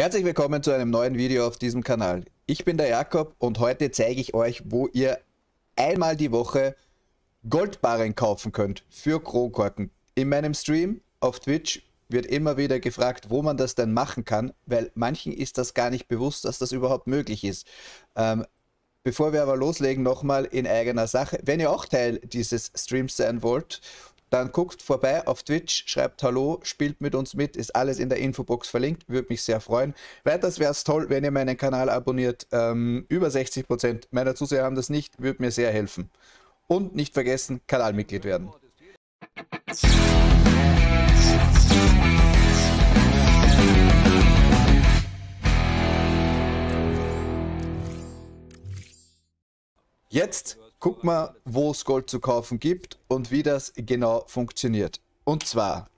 Herzlich willkommen zu einem neuen Video auf diesem Kanal. Ich bin der Jakob und heute zeige ich euch, wo ihr einmal die Woche Goldbarren kaufen könnt für Kronkorken. In meinem Stream auf Twitch wird immer wieder gefragt, wo man das denn machen kann, weil manchen ist das gar nicht bewusst, dass das überhaupt möglich ist. Ähm, bevor wir aber loslegen, nochmal in eigener Sache. Wenn ihr auch Teil dieses Streams sein wollt dann guckt vorbei auf Twitch, schreibt Hallo, spielt mit uns mit, ist alles in der Infobox verlinkt, würde mich sehr freuen. Weiters wäre es toll, wenn ihr meinen Kanal abonniert. Ähm, über 60% Prozent meiner Zuseher haben das nicht, würde mir sehr helfen. Und nicht vergessen, Kanalmitglied werden. Jetzt guck mal, wo es Gold zu kaufen gibt und wie das genau funktioniert. Und zwar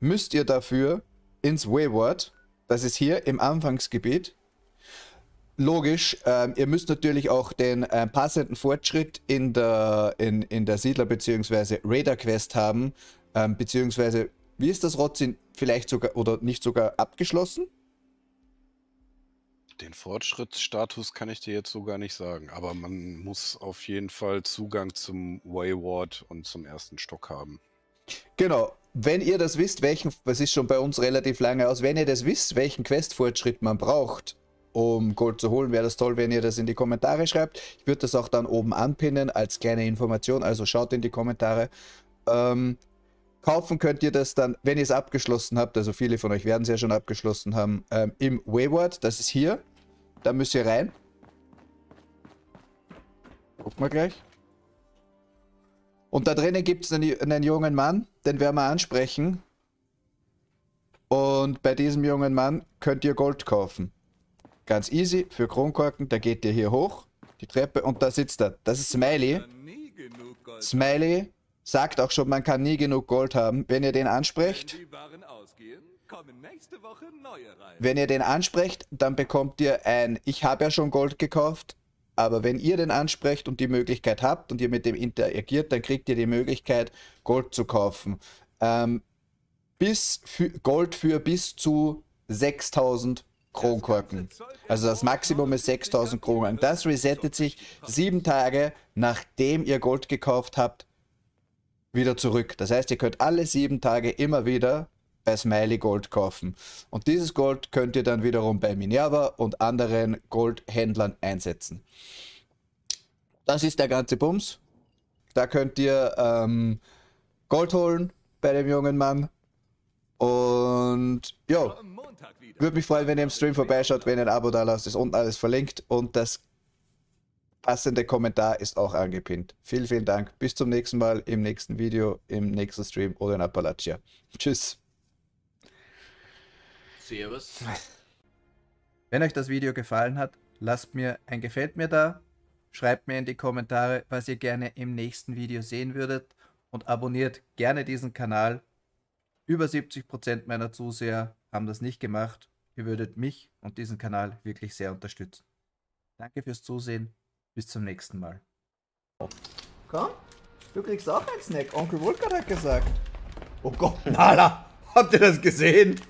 müsst ihr dafür ins Wayward, das ist hier im Anfangsgebiet. Logisch, ähm, ihr müsst natürlich auch den äh, passenden Fortschritt in der, in, in der Siedler- bzw. Raider-Quest haben, ähm, beziehungsweise, wie ist das Rotzin vielleicht sogar oder nicht sogar abgeschlossen? Den Fortschrittsstatus kann ich dir jetzt so gar nicht sagen, aber man muss auf jeden Fall Zugang zum Wayward und zum ersten Stock haben. Genau. Wenn ihr das wisst, welchen, das ist schon bei uns relativ lange aus, wenn ihr das wisst, welchen Questfortschritt man braucht, um Gold zu holen, wäre das toll, wenn ihr das in die Kommentare schreibt. Ich würde das auch dann oben anpinnen als kleine Information, also schaut in die Kommentare. Ähm, Kaufen könnt ihr das dann, wenn ihr es abgeschlossen habt, also viele von euch werden es ja schon abgeschlossen haben, ähm, im Wayward, das ist hier. Da müsst ihr rein. Gucken wir gleich. Und da drinnen gibt es einen, einen jungen Mann, den werden wir ansprechen. Und bei diesem jungen Mann könnt ihr Gold kaufen. Ganz easy für Kronkorken, da geht ihr hier hoch, die Treppe und da sitzt er. Das ist Smiley. Smiley sagt auch schon, man kann nie genug Gold haben. Wenn ihr den ansprecht, wenn, ihr den ansprecht, dann bekommt ihr ein, ich habe ja schon Gold gekauft, aber wenn ihr den ansprecht und die Möglichkeit habt und ihr mit dem interagiert, dann kriegt ihr die Möglichkeit, Gold zu kaufen. Ähm, bis für, Gold für bis zu 6000 Kronkorken. Also das Maximum ist 6000 Kronkorken. Das resettet sich sieben Tage, nachdem ihr Gold gekauft habt, wieder zurück. Das heißt, ihr könnt alle sieben Tage immer wieder bei Smiley Gold kaufen. Und dieses Gold könnt ihr dann wiederum bei Minerva und anderen Goldhändlern einsetzen. Das ist der ganze Bums. Da könnt ihr ähm, Gold holen bei dem jungen Mann. Und ja, würde mich freuen, wenn ihr im Stream vorbeischaut, wenn ihr ein Abo da lasst. Ist unten alles verlinkt. Und das passende Kommentar ist auch angepinnt. Vielen, vielen Dank. Bis zum nächsten Mal im nächsten Video, im nächsten Stream oder in Appalachia. Tschüss. Servus. Wenn euch das Video gefallen hat, lasst mir ein Gefällt mir da, schreibt mir in die Kommentare, was ihr gerne im nächsten Video sehen würdet und abonniert gerne diesen Kanal. Über 70% meiner Zuseher haben das nicht gemacht. Ihr würdet mich und diesen Kanal wirklich sehr unterstützen. Danke fürs Zusehen. Bis zum nächsten Mal. Komm, du kriegst auch einen Snack. Onkel Volker hat gesagt. Oh Gott, Nala, habt ihr das gesehen?